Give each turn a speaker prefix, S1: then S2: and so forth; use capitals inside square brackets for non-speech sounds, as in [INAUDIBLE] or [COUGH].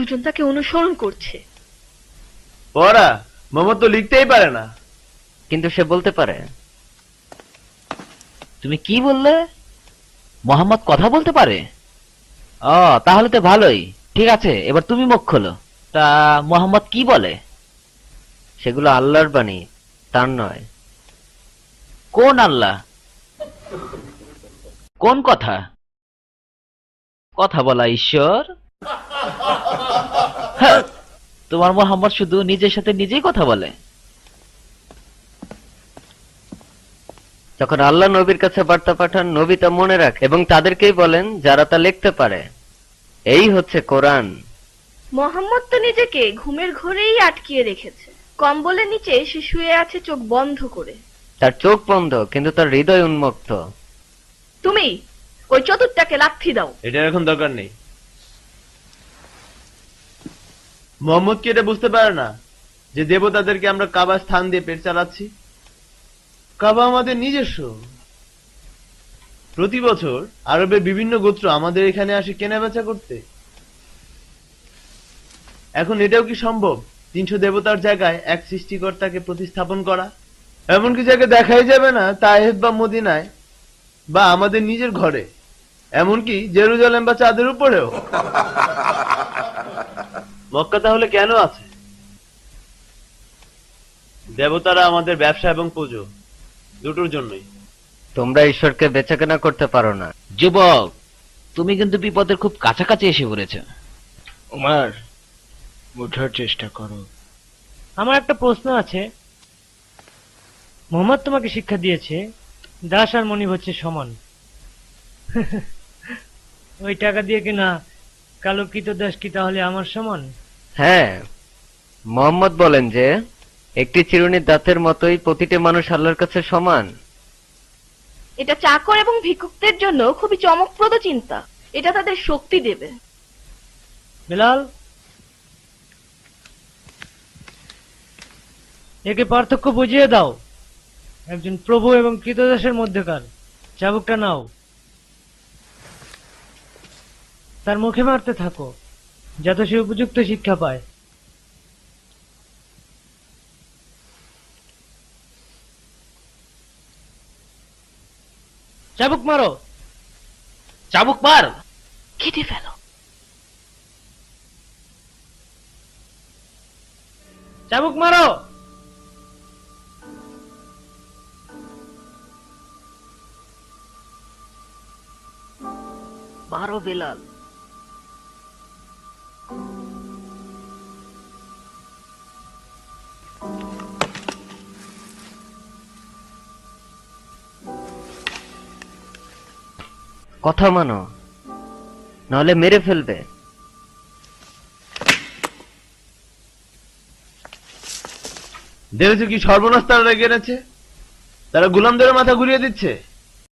S1: দুজন তাকে অনুসরণ করছে
S2: পড়া মোহাম্মদ তো লিখতেই পারে না কিন্তু সে বলতে পারে তুমি কি বললে মোহাম্মদ কথা বলতে পারে ও তাহলে তো ভালোই ঠিক আছে এবার তুমি মুখ খোলো তা মোহাম্মদ কি বলে সেগুলো আল্লাহর বাণী তার নয় কোন আল্লাহ কোন কথা কথা বলা ঈশ্বর [LAUGHS] হ্যাঁ, তোমার মোহাম্মদ শুধু নিজের সাথে নিজেই কথা বলে তখন আল্লাহ নবীর কাছে বার্তা পাঠান নবী তা মনে রাখ এবং তাদেরকেই বলেন যারা তা লিখতে পারে এই হচ্ছে কোরআন
S1: মোহাম্মদ তো নিজেকে ঘুমের ঘরেই আটকিয়ে রেখেছে কম্বলের নিচে সে শুয়ে আছে চোখ বন্ধ করে
S2: তার চোখ বন্ধ কিন্তু তার হৃদয় উন্মুক্ত
S1: তুমি ওই চতুরটাকে লাথি দাও
S3: এটা এখন দরকার নেই মোহাম্মদ কি এটা বুঝতে পারে না যে দেবতাদেরকে আমরা কাবা স্থান দিয়ে পেট চালাচ্ছি কাবা আমাদের নিজস্ব প্রতি বছর আরবের বিভিন্ন গোত্র আমাদের এখানে আসে কেনা বেচা করতে এখন এটাও কি সম্ভব তিনশো দেবতার জায়গায় এক সৃষ্টিকর্তাকে প্রতিস্থাপন করা এমন কি জায়গায় দেখাই যাবে না তাহেব বা মদিনায় বা আমাদের নিজের ঘরে এমনকি জেরুজালেম বা চাঁদের উপরেও মক্কা তাহলে কেন আছে দেবতারা আমাদের ব্যবসা এবং পুজো দুটোর জন্যই
S2: তোমরা ঈশ্বরকে বেচা কেনা করতে পারো না যুবক তুমি কিন্তু বিপদের খুব কাছাকাছি এসে পড়েছ
S3: উমার বোঝার চেষ্টা করো
S4: আমার একটা প্রশ্ন আছে মোহাম্মদ তোমাকে শিক্ষা দিয়েছে দাস আর মনি হচ্ছে সমান [LAUGHS] ওই টাকা দিয়ে কিনা কালকিত দাস কি তাহলে আমার সমান
S2: হ্যাঁ মোহাম্মদ বলেন যে একটি চিরুনির দাঁতের মতোই প্রতিটি মানুষ আল্লাহর কাছে সমান
S1: এটা চাকর এবং ভিক্ষুকদের জন্য খুবই চমকপ্রদ চিন্তা এটা তাদের শক্তি দেবে
S4: বিলাল একে পার্থক্য বুঝিয়ে দাও একজন প্রভু এবং কৃতদাসের মধ্যেকার চাবুকটা নাও তার মুখে মারতে থাকো যাতে সে উপযুক্ত শিক্ষা পায় চাবুক মারো চাবুক মার কেটে ফেল চাবুক মারো
S2: মারো বেলাল কথা মানো নাহলে মেরে ফেলবে
S3: দেখেছো কি সর্বনাশ তারা রেগে এনেছে তারা গুলামদের মাথা ঘুরিয়ে দিচ্ছে